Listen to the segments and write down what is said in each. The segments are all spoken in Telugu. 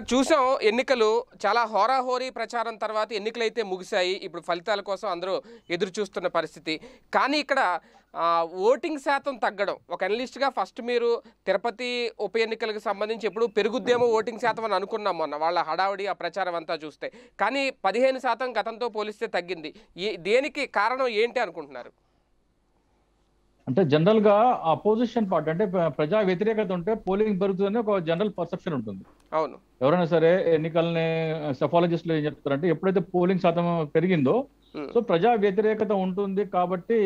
సార్ చూసాం ఎన్నికలు చాలా హోరాహోరీ ప్రచారం తర్వాత ఎన్నికలు అయితే ముగిశాయి ఇప్పుడు ఫలితాల కోసం అందరూ ఎదురు చూస్తున్న పరిస్థితి కానీ ఇక్కడ ఓటింగ్ శాతం తగ్గడం ఒక అనలిస్ట్గా ఫస్ట్ మీరు తిరుపతి ఉప ఎన్నికలకు సంబంధించి ఎప్పుడు పెరుగుద్దేమో ఓటింగ్ శాతం అని అనుకున్నాం మొన్న వాళ్ళ హడావుడి ఆ ప్రచారం అంతా చూస్తే కానీ పదిహేను శాతం గతంతో పోలిస్తే తగ్గింది దేనికి కారణం ఏంటి అనుకుంటున్నారు అంటే జనరల్ గా అపోజిషన్ పార్టీ అంటే ప్రజా వ్యతిరేకత ఉంటే పోలింగ్ పెరుగుతుందని ఒక జనరల్ పర్సెప్షన్ ఉంటుంది అవును ఎవరైనా సరే ఎన్నికల్ని సెఫాలజిస్ట్లు ఏం చెప్తారంటే ఎప్పుడైతే పోలింగ్ శాతం పెరిగిందో hmm. సో ప్రజా వ్యతిరేకత ఉంటుంది కాబట్టి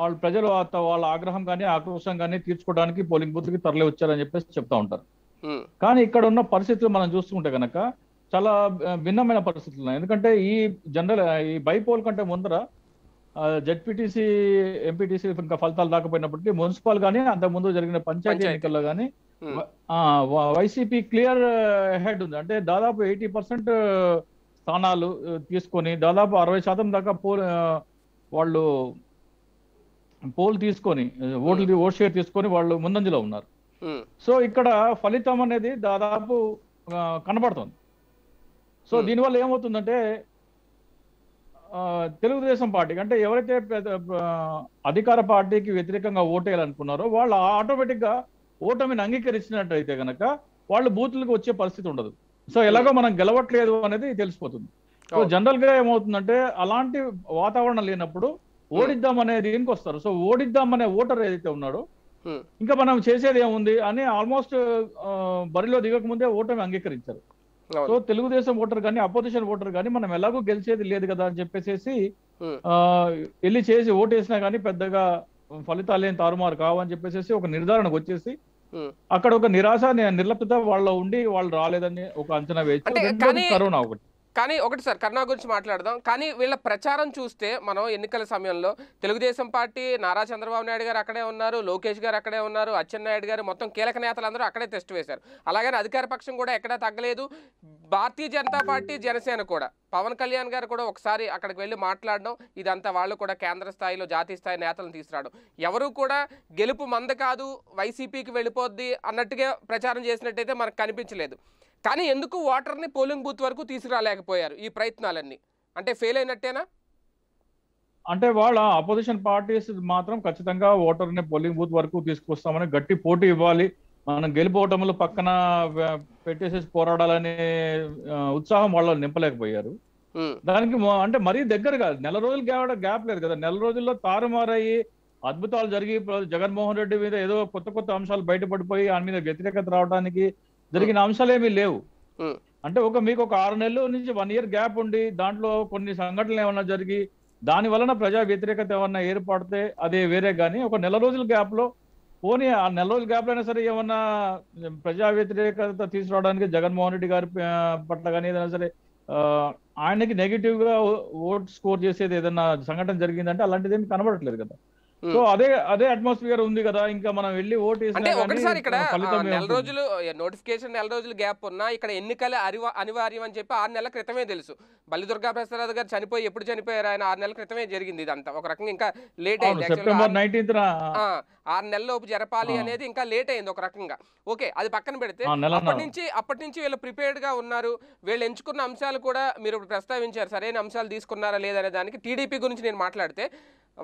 వాళ్ళ ప్రజలు వాళ్ళ ఆగ్రహం కానీ ఆక్రోషం కానీ తీర్చుకోవడానికి పోలింగ్ బూత్ కి తరలి వచ్చారని చెప్పేసి చెప్తా ఉంటారు hmm. కానీ ఇక్కడ ఉన్న పరిస్థితులు మనం చూసుకుంటే కనుక చాలా భిన్నమైన పరిస్థితులు ఉన్నాయి ఎందుకంటే ఈ జనరల్ ఈ బైపోల్ కంటే ముందర జెడ్పీటీసీ ఎంపీటీసీ ఇంకా ఫలితాలు రాకపోయినప్పటికీ మున్సిపల్ కానీ ముందు జరిగిన పంచాయతీ ఎన్నికల్లో కానీ వైసీపీ క్లియర్ హెడ్ ఉంది అంటే దాదాపు ఎయిటీ పర్సెంట్ స్థానాలు తీసుకొని దాదాపు అరవై శాతం దాకా పోల్ వాళ్ళు పోల్ తీసుకొని ఓట్లు ఓట్ షేర్ తీసుకొని వాళ్ళు ముందంజలో ఉన్నారు సో ఇక్కడ ఫలితం అనేది దాదాపు కనబడుతుంది సో దీనివల్ల ఏమవుతుందంటే తెలుగుదేశం పార్టీకి అంటే ఎవరైతే అధికార పార్టీకి వ్యతిరేకంగా ఓటేయాలనుకున్నారో వాళ్ళు గా ఓటమిని అంగీకరించినట్టయితే కనుక వాళ్ళు బూత్లకు వచ్చే పరిస్థితి ఉండదు సో ఎలాగో మనం గెలవట్లేదు అనేది తెలిసిపోతుంది సో జనరల్ గా ఏమవుతుందంటే అలాంటి వాతావరణం లేనప్పుడు ఓడిద్దాం అనే దీనికి వస్తారు సో ఓడిద్దాం అనే ఓటర్ ఏదైతే ఉన్నాడో ఇంకా మనం చేసేది ఏముంది అని ఆల్మోస్ట్ బరిలో దిగక ముందే ఓటమి అంగీకరించారు సో తెలుగుదేశం ఓటర్ కానీ అపోజిషన్ ఓటర్ కానీ మనం ఎలాగో గెలిచేది లేదు కదా అని చెప్పేసి వెళ్ళి చేసి ఓటేసినా కానీ పెద్దగా ఫలితాలు ఏం తారుమారు కావని చెప్పేసి ఒక నిర్ధారణకు వచ్చేసి అక్కడ ఒక నిరాశ నిర్లప్త వాళ్ళ ఉండి వాళ్ళు రాలేదని ఒక అంచనా వేసి కరోనా ఒకటి కానీ ఒకటి సార్ కరుణా గురించి మాట్లాడదాం కానీ వీళ్ళ ప్రచారం చూస్తే మనం ఎన్నికల సమయంలో తెలుగుదేశం పార్టీ నారా చంద్రబాబు నాయుడు గారు అక్కడే ఉన్నారు లోకేష్ గారు అక్కడే ఉన్నారు అచ్చెన్నాయుడు గారు మొత్తం కీలక నేతలందరూ అక్కడే టెస్ట్ వేశారు అలాగని అధికార పక్షం కూడా ఎక్కడా తగ్గలేదు భారతీయ జనతా పార్టీ జనసేన కూడా పవన్ కళ్యాణ్ గారు కూడా ఒకసారి అక్కడికి వెళ్ళి మాట్లాడడం ఇదంతా వాళ్ళు కూడా కేంద్ర స్థాయిలో జాతీయ స్థాయి నేతలను తీసుకురావడం ఎవరు కూడా గెలుపు మంద కాదు వైసీపీకి వెళ్ళిపోద్ది అన్నట్టుగా ప్రచారం చేసినట్టయితే మనకు కనిపించలేదు కానీ ఎందుకు ఓటర్ని పోలింగ్ బూత్ వరకు తీసుకురాలేకపోయారు ఈ ప్రయత్నాలన్నీ అంటే ఫెయిల్ అయినట్టేనా అంటే వాళ్ళ అపోజిషన్ పార్టీస్ మాత్రం ఖచ్చితంగా ఓటర్ని పోలింగ్ బూత్ వరకు తీసుకొస్తామని గట్టి పోటీ ఇవ్వాలి మనం గెలిపోవటంలో పక్కన పెట్టేసేసి పోరాడాలనే ఉత్సాహం వాళ్ళు నింపలేకపోయారు దానికి అంటే మరీ దగ్గర కాదు నెల రోజులు గ్యాప్ లేదు కదా నెల రోజుల్లో తారుమారయ్యి అద్భుతాలు జరిగి జగన్మోహన్ రెడ్డి మీద ఏదో కొత్త కొత్త అంశాలు బయటపడిపోయి ఆయన మీద వ్యతిరేకత రావడానికి జరిగిన అంశాలు ఏమీ లేవు అంటే ఒక మీకు ఒక ఆరు నెలల నుంచి వన్ ఇయర్ గ్యాప్ ఉండి దాంట్లో కొన్ని సంఘటనలు ఏమన్నా జరిగి దాని వలన ప్రజా వ్యతిరేకత ఏమన్నా ఏర్పడితే అదే వేరే కానీ ఒక నెల రోజుల లో పోనీ ఆ నెల రోజుల గ్యాప్ లో అయినా సరే ఏమన్నా ప్రజా వ్యతిరేకత తీసుకురావడానికి జగన్మోహన్ రెడ్డి గారి పట్ల కానీ ఏదైనా సరే ఆయనకి గా ఓట్ స్కోర్ చేసేది ఏదైనా సంఘటన జరిగిందంటే అలాంటిది ఏమి కనబడట్లేదు కదా సో అదే అదే అట్మాస్ఫియర్ ఉంది కదా ఇంకా మనం వెళ్ళి ఓటు అంటే ఒకటిసారి ఇక్కడ నెల రోజులు నోటిఫికేషన్ నెల రోజులు గ్యాప్ ఉన్నా ఇక్కడ ఎన్నికల అనివార్యం అని చెప్పి ఆరు నెలల క్రితమే తెలుసు దుర్గా ప్రసాద్ గారు చనిపోయి ఎప్పుడు చనిపోయారు ఆయన ఆరు నెలల క్రితమే జరిగింది ఇదంతా ఒక రకంగా ఇంకా లేట్ అయింది ఆరు నెలలోపు జరపాలి అనేది ఇంకా లేట్ అయింది ఒక రకంగా ఓకే అది పక్కన పెడితే అప్పటి నుంచి అప్పటి నుంచి వీళ్ళు ప్రిపేర్డ్గా ఉన్నారు వీళ్ళు ఎంచుకున్న అంశాలు కూడా మీరు ప్రస్తావించారు సరైన అంశాలు తీసుకున్నారా లేదనే దానికి టీడీపీ గురించి నేను మాట్లాడితే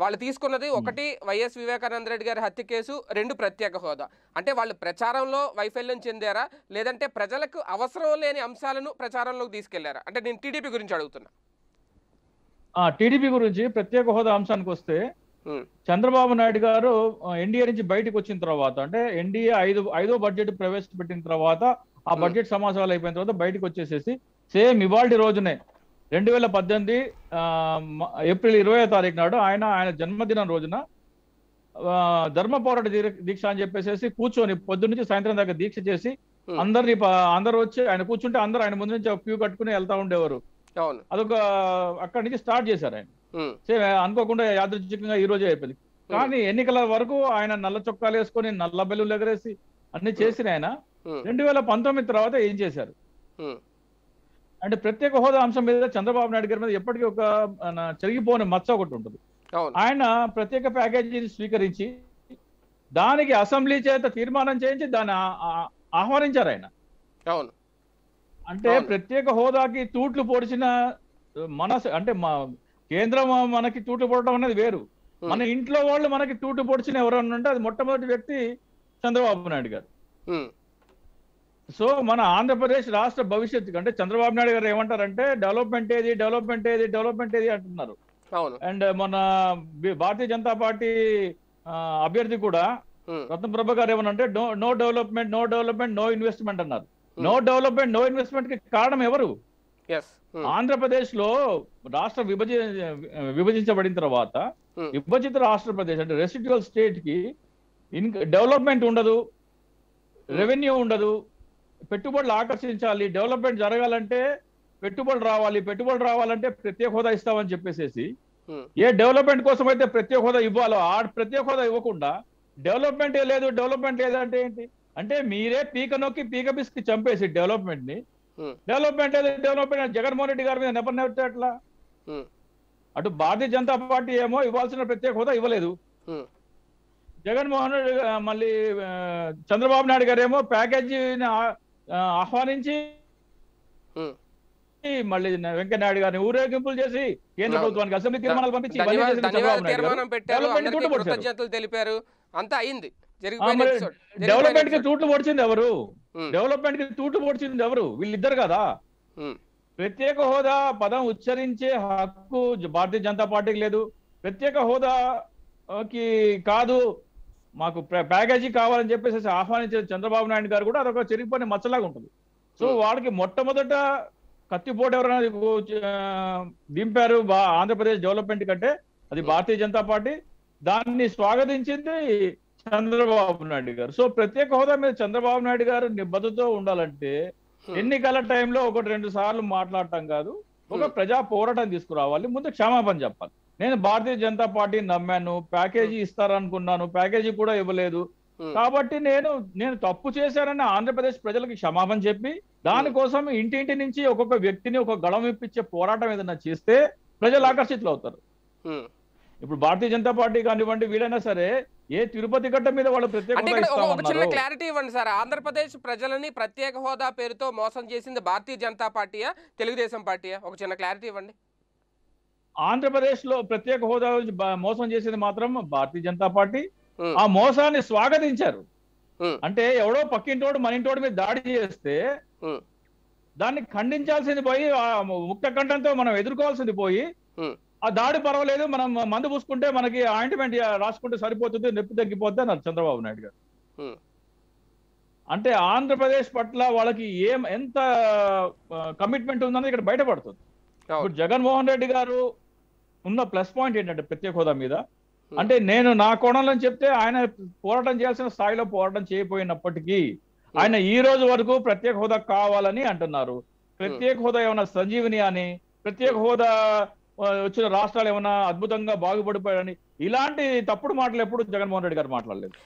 వాళ్ళు తీసుకున్నది ఒకటి వైఎస్ వివేకానంద రెడ్డి గారి హత్య కేసు రెండు ప్రత్యేక హోదా అంటే వాళ్ళు ప్రచారంలో వైఫల్యం చెందారా లేదంటే ప్రజలకు అవసరం లేని అంశాలను ప్రచారంలోకి తీసుకెళ్లారా అంటే నేను టీడీపీ గురించి అడుగుతున్నా టీడీపీ గురించి ప్రత్యేక హోదా అంశానికి వస్తే Hmm. చంద్రబాబు నాయుడు గారు ఎన్డీఏ నుంచి బయటకు వచ్చిన తర్వాత అంటే ఎన్డీఏ ఐదు ఐదో బడ్జెట్ ప్రవేశపెట్టిన తర్వాత ఆ hmm. బడ్జెట్ సమాచారాలు అయిపోయిన తర్వాత బయటకు వచ్చేసేసి సేమ్ ఇవాళ రోజునే రెండు వేల పద్దెనిమిది ఏప్రిల్ ఇరవై తారీఖు నాడు ఆయన ఆయన జన్మదినం రోజున ధర్మ పోరాట దీక్ష అని చెప్పేసి కూర్చొని పొద్దున్నుంచి సాయంత్రం దాకా దీక్ష చేసి hmm. అందరిని అందరు వచ్చి ఆయన కూర్చుంటే అందరు ఆయన ముందు నుంచి క్యూ కట్టుకుని వెళ్తా ఉండేవారు అదొక అక్కడి నుంచి స్టార్ట్ చేశారు ఆయన Hmm. అనుకోకుండా యాదృచ్ఛికంగా ఈ రోజే అయిపోయింది hmm. కానీ ఎన్నికల వరకు ఆయన నల్ల చొక్కాలు వేసుకొని నల్ల బెల్లులు ఎగరేసి అన్ని hmm. చేసిన ఆయన రెండు వేల పంతొమ్మిది తర్వాత ఏం చేశారు అంటే ప్రత్యేక హోదా అంశం మీద చంద్రబాబు నాయుడు గారి మీద ఎప్పటికీ ఒక చెరిగిపోని మచ్చ ఒకటి ఉంటుంది ఆయన ప్రత్యేక ప్యాకేజీని స్వీకరించి దానికి అసెంబ్లీ చేత తీర్మానం చేయించి దాన్ని ఆహ్వానించారు ఆయన అంటే ప్రత్యేక హోదాకి తూట్లు పొడిచిన మనసు అంటే కేంద్రం మనకి తూటు పొడటం అనేది వేరు మన ఇంట్లో వాళ్ళు మనకి తూటు పొడిచిన ఎవరన్నా ఉంటే అది మొట్టమొదటి వ్యక్తి చంద్రబాబు నాయుడు గారు సో మన ఆంధ్రప్రదేశ్ రాష్ట్ర భవిష్యత్తు అంటే చంద్రబాబు నాయుడు గారు ఏమంటారంటే డెవలప్మెంట్ ఏది డెవలప్మెంట్ ఏది డెవలప్మెంట్ ఏది అంటున్నారు అండ్ మన భారతీయ జనతా పార్టీ అభ్యర్థి కూడా రత్న ప్రభ గారు అంటే no development no development no investment అన్నారు నో డెవలప్మెంట్ నో ఇన్వెస్ట్మెంట్ కి కారణం ఎవరు Hmm. ఆంధ్రప్రదేశ్ లో రాష్ట్ర విభజ విభజించబడిన తర్వాత hmm. విభజిత రాష్ట్రప్రదేశ్ అంటే రెసిడ్యువల్ స్టేట్ కి డెవలప్మెంట్ ఉండదు రెవెన్యూ ఉండదు పెట్టుబడులు ఆకర్షించాలి డెవలప్మెంట్ జరగాలంటే పెట్టుబడులు రావాలి పెట్టుబడులు రావాలంటే ప్రత్యేక హోదా ఇస్తామని చెప్పేసేసి hmm. ఏ డెవలప్మెంట్ కోసం అయితే ప్రత్యేక హోదా ఇవ్వాలో ఆ ప్రత్యేక హోదా ఇవ్వకుండా డెవలప్మెంట్ లేదు డెవలప్మెంట్ లేదంటే ఏంటి అంటే మీరే పీక నొక్కి పీక బిస్కి చంపేసి డెవలప్మెంట్ ని డెవలప్మెంట్ hmm. ఏది డెవలప్మెంట్ జగన్మోహన్ రెడ్డి గారి మీద నెపర్ ఎట్లా hmm. అటు భారతీయ జనతా పార్టీ ఏమో ఇవ్వాల్సిన ప్రత్యేక హోదా ఇవ్వలేదు hmm. జగన్మోహన్ రెడ్డి మళ్ళీ చంద్రబాబు నాయుడు గారు ఏమో ప్యాకేజీని ఆహ్వానించి మళ్ళీ వెంకయ్యనాయుడు గారిని ఊరేగింపులు చేసి కేంద్ర ప్రభుత్వానికి అసెంబ్లీ తీర్మానాలు పంపించి తెలిపారు అంతా అయింది డెవలప్మెంట్ కి తూట్లు పొడిచింది ఎవరు డెవలప్మెంట్ కి తూట్లు పొడిచింది ఎవరు వీళ్ళిద్దరు కదా ప్రత్యేక హోదా పదం ఉచ్చరించే హక్కు భారతీయ జనతా పార్టీకి లేదు ప్రత్యేక హోదా కి కాదు మాకు ప్యాకేజీ కావాలని చెప్పేసి ఆహ్వానించిన చంద్రబాబు నాయుడు గారు కూడా అదొక చెరిగిపోయిన మచ్చలాగా ఉంటుంది సో వాళ్ళకి మొట్టమొదట కత్తిపోటు ఎవరైనా దింపారు ఆంధ్రప్రదేశ్ డెవలప్మెంట్ కంటే అది భారతీయ జనతా పార్టీ దాన్ని స్వాగతించింది చంద్రబాబు నాయుడు గారు సో ప్రత్యేక హోదా మీద చంద్రబాబు నాయుడు గారు నిబద్ధతో ఉండాలంటే ఎన్నికల టైంలో ఒకటి రెండు సార్లు మాట్లాడటం కాదు ఒక ప్రజా పోరాటం తీసుకురావాలి ముందు క్షమాపణ చెప్పాలి నేను భారతీయ జనతా పార్టీ నమ్మాను ప్యాకేజీ ఇస్తారనుకున్నాను ప్యాకేజీ కూడా ఇవ్వలేదు కాబట్టి నేను నేను తప్పు చేశానని ఆంధ్రప్రదేశ్ ప్రజలకు క్షమాపణ చెప్పి దానికోసం ఇంటింటి నుంచి ఒక్కొక్క వ్యక్తిని ఒక గడం ఇప్పించే పోరాటం ఏదైనా చేస్తే ప్రజలు ఆకర్షితులు అవుతారు ఇప్పుడు భారతీయ జనతా పార్టీ కానివ్వండి వీడైనా సరే ఏ తిరుపతి గట్ట మీద వాళ్ళు ప్రత్యేక క్లారిటీ ఇవ్వండి సార్ ఆంధ్రప్రదేశ్ ప్రజలని ప్రత్యేక హోదా పేరుతో మోసం చేసింది భారతీయ జనతా పార్టీయా తెలుగుదేశం పార్టీయా ఒక చిన్న క్లారిటీ ఇవ్వండి ఆంధ్రప్రదేశ్ లో ప్రత్యేక హోదా మోసం చేసింది మాత్రం భారతీయ జనతా పార్టీ ఆ మోసాన్ని స్వాగతించారు అంటే ఎవడో పక్కింటోడు మనింటోడు మీద దాడి చేస్తే దాన్ని ఖండించాల్సింది పోయి ముక్త కంఠంతో మనం ఎదుర్కోవాల్సింది పోయి ఆ దాడి పర్వాలేదు మనం మందు పూసుకుంటే మనకి ఆయింట్మెంట్ రాసుకుంటే సరిపోతుంది నొప్పి తగ్గిపోద్ది అన్నారు చంద్రబాబు నాయుడు గారు అంటే ఆంధ్రప్రదేశ్ పట్ల వాళ్ళకి ఏం ఎంత కమిట్మెంట్ ఉందని ఇక్కడ బయటపడుతుంది ఇప్పుడు జగన్మోహన్ రెడ్డి గారు ఉన్న ప్లస్ పాయింట్ ఏంటంటే ప్రత్యేక హోదా మీద అంటే నేను నా కోణంలో చెప్తే ఆయన పోరాటం చేయాల్సిన స్థాయిలో పోరాటం చేయబోయినప్పటికీ ఆయన ఈ రోజు వరకు ప్రత్యేక హోదా కావాలని అంటున్నారు ప్రత్యేక హోదా ఏమైనా సంజీవిని అని ప్రత్యేక హోదా వచ్చిన రాష్ట్రాలు ఏమన్నా అద్భుతంగా బాగుపడిపోయాయని ఇలాంటి తప్పుడు మాటలు ఎప్పుడు జగన్మోహన్ రెడ్డి గారు మాట్లాడలేదు